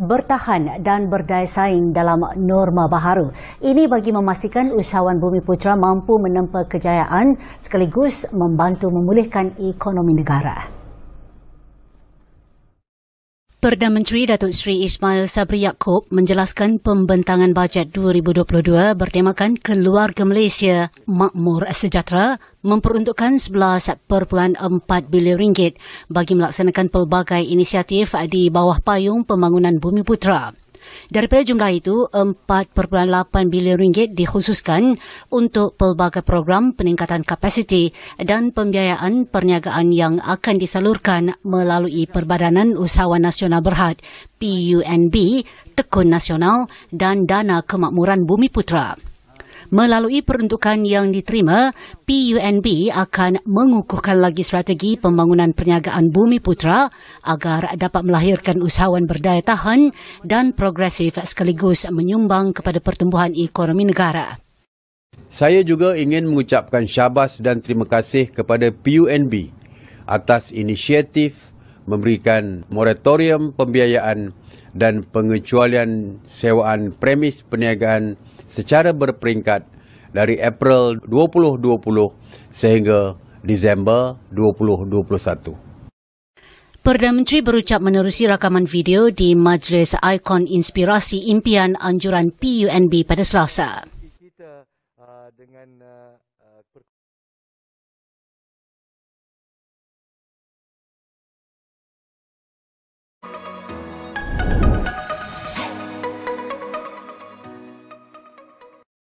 bertahan dan berdaya saing dalam norma baharu. Ini bagi memastikan usahawan Bumi Putra mampu menempa kejayaan sekaligus membantu memulihkan ekonomi negara. Perdana Menteri Datuk Seri Ismail Sabri Yaakob menjelaskan pembentangan bajet 2022 bertemakan Keluarga Malaysia Makmur Sejahtera memperuntukkan 11.4 bilion ringgit bagi melaksanakan pelbagai inisiatif di bawah payung pembangunan Bumi Putra. Daripada jumlah itu, 4.8 bilion ringgit dikhususkan untuk pelbagai program peningkatan kapasiti dan pembiayaan perniagaan yang akan disalurkan melalui Perbadanan Usahawan Nasional Berhad PUNB, Tekun Nasional dan Dana Kemakmuran Bumi Putra. Melalui peruntukan yang diterima, PUNB akan mengukuhkan lagi strategi pembangunan perniagaan bumi putra agar dapat melahirkan usahawan berdaya tahan dan progresif sekaligus menyumbang kepada pertumbuhan ekonomi negara. Saya juga ingin mengucapkan syabas dan terima kasih kepada PUNB atas inisiatif memberikan moratorium pembiayaan dan pengecualian sewaan premis perniagaan secara berperingkat dari April 2020 sehingga Disember 2021. Perdana Menteri berucap menerusi rakaman video di Majlis Ikon Inspirasi Impian Anjuran PUNB pada Selasa. Uh, uh, uh,